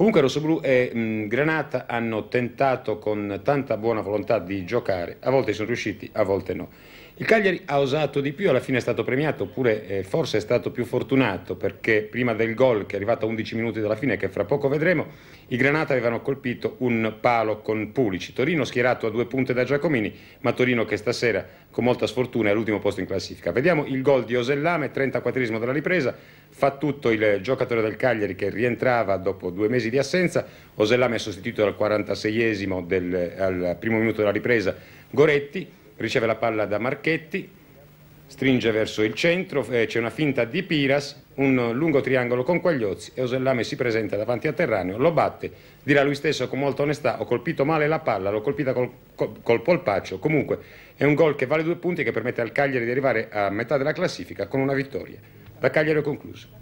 Comunque Rossoblù e mh, mm, Granata hanno tentato con tanta buona volontà di giocare, a volte sono riusciti, a volte no. Il Cagliari ha osato di più, alla fine è stato premiato, oppure eh, forse è stato più fortunato, perché prima del gol, che è arrivato a 11 minuti dalla fine, che fra poco vedremo, i Granata avevano colpito un palo con Pulici. Torino schierato a due punte da Giacomini, ma Torino che stasera con molta sfortuna è all'ultimo posto in classifica. Vediamo il gol di Osellame, 34esimo della ripresa, fa tutto il giocatore del Cagliari che rientrava dopo due mesi di assenza, Osellame è sostituito dal 46esimo del, al primo minuto della ripresa, Goretti riceve la palla da Marchetti, Stringe verso il centro, eh, c'è una finta di Piras, un lungo triangolo con Quagliozzi e Osellame si presenta davanti a Terraneo, lo batte, dirà lui stesso con molta onestà ho colpito male la palla, l'ho colpita col, col, col polpaccio, comunque è un gol che vale due punti e che permette al Cagliari di arrivare a metà della classifica con una vittoria. Da Cagliari ho concluso.